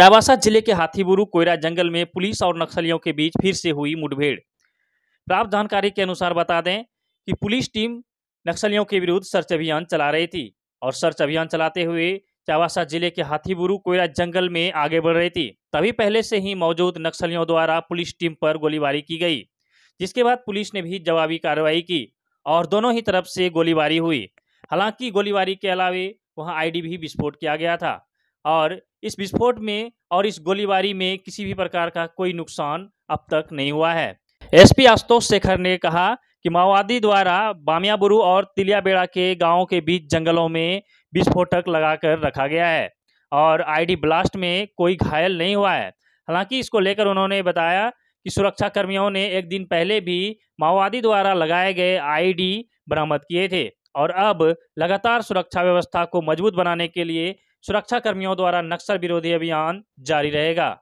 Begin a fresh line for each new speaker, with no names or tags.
चाबासा जिले के हाथीबुरु कोयरा जंगल में पुलिस और नक्सलियों के बीच फिर से हुई मुठभेड़ प्राप्त जानकारी के अनुसार बता दें कि पुलिस टीम नक्सलियों के विरुद्ध सर्च अभियान चला रही थी और सर्च अभियान चलाते हुए चावासा जिले के हाथीबुरु कोयरा जंगल में आगे बढ़ रही थी तभी पहले से ही मौजूद नक्सलियों द्वारा पुलिस टीम पर गोलीबारी की गई जिसके बाद पुलिस ने भी जवाबी कार्रवाई की और दोनों ही तरफ से गोलीबारी हुई हालांकि गोलीबारी के अलावे वहां आईडी भी विस्फोट किया गया था और इस विस्फोट में और इस गोलीबारी में किसी भी प्रकार का कोई नुकसान अब तक नहीं हुआ है एसपी आशुतोष शेखर ने कहा कि माओवादी द्वारा बामियाबुरु और तिलियाबेड़ा के गांवों के बीच जंगलों में विस्फोटक लगाकर रखा गया है और आईडी ब्लास्ट में कोई घायल नहीं हुआ है हालांकि इसको लेकर उन्होंने बताया कि सुरक्षा कर्मियों ने एक दिन पहले भी माओवादी द्वारा लगाए गए आईडी बरामद किए थे और अब लगातार सुरक्षा व्यवस्था को मजबूत बनाने के लिए सुरक्षा कर्मियों द्वारा नक्सल विरोधी अभियान जारी रहेगा